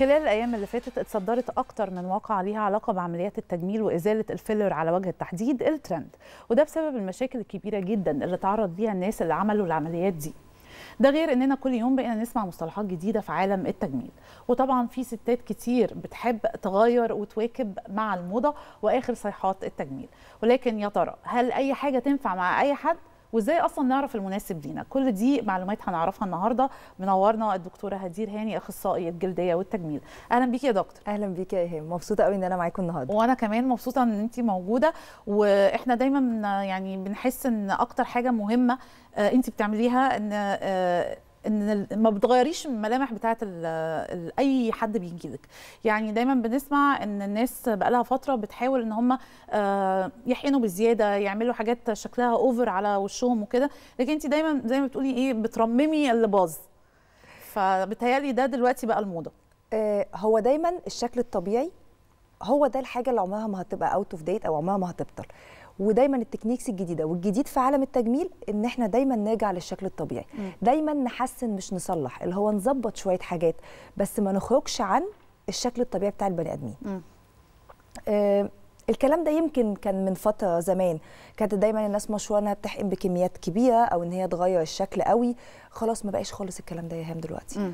خلال الايام اللي فاتت اتصدرت اكتر من واقعه ليها علاقه بعمليات التجميل وازاله الفيلر على وجه التحديد الترند وده بسبب المشاكل الكبيره جدا اللي تعرض ليها الناس اللي عملوا العمليات دي ده غير اننا كل يوم بقينا نسمع مصطلحات جديده في عالم التجميل وطبعا في ستات كتير بتحب تغير وتواكب مع الموضه واخر صيحات التجميل ولكن يا ترى هل اي حاجه تنفع مع اي حد وازاي اصلا نعرف المناسب لينا كل دي معلومات هنعرفها النهارده منورنا الدكتوره هدير هاني اخصائيه الجلديه والتجميل اهلا بيكي يا دكتور اهلا بيكي يا ايهاب مبسوطه قوي ان انا معاكم النهارده وانا كمان مبسوطه ان انت موجوده واحنا دايما يعني بنحس ان اكتر حاجه مهمه آه، انت بتعمليها ان آه، ان ما بتغيريش الملامح بتاعه اي حد بيجي لك يعني دايما بنسمع ان الناس بقى لها فتره بتحاول ان هم آه، يحقنوا بزياده يعملوا حاجات شكلها اوفر على وشهم وكده لكن انت دايما زي ما بتقولي ايه بترممي اللي باظ فبتهيالي ده دلوقتي بقى الموضه آه، هو دايما الشكل الطبيعي هو ده الحاجه اللي عمرها ما هتبقى اوت اوف ديت او عمرها ما هتبطل ودايما التكنيكس الجديده والجديد في عالم التجميل ان احنا دايما نرجع للشكل الطبيعي دايما نحسن مش نصلح اللي هو نظبط شويه حاجات بس ما نخرجش عن الشكل الطبيعي بتاع البني ادمين آه الكلام ده يمكن كان من فتره زمان كانت دايما الناس مشهوره انها بتحقن بكميات كبيره او ان هي تغير الشكل قوي خلاص ما بقاش خالص الكلام ده هام دلوقتي م.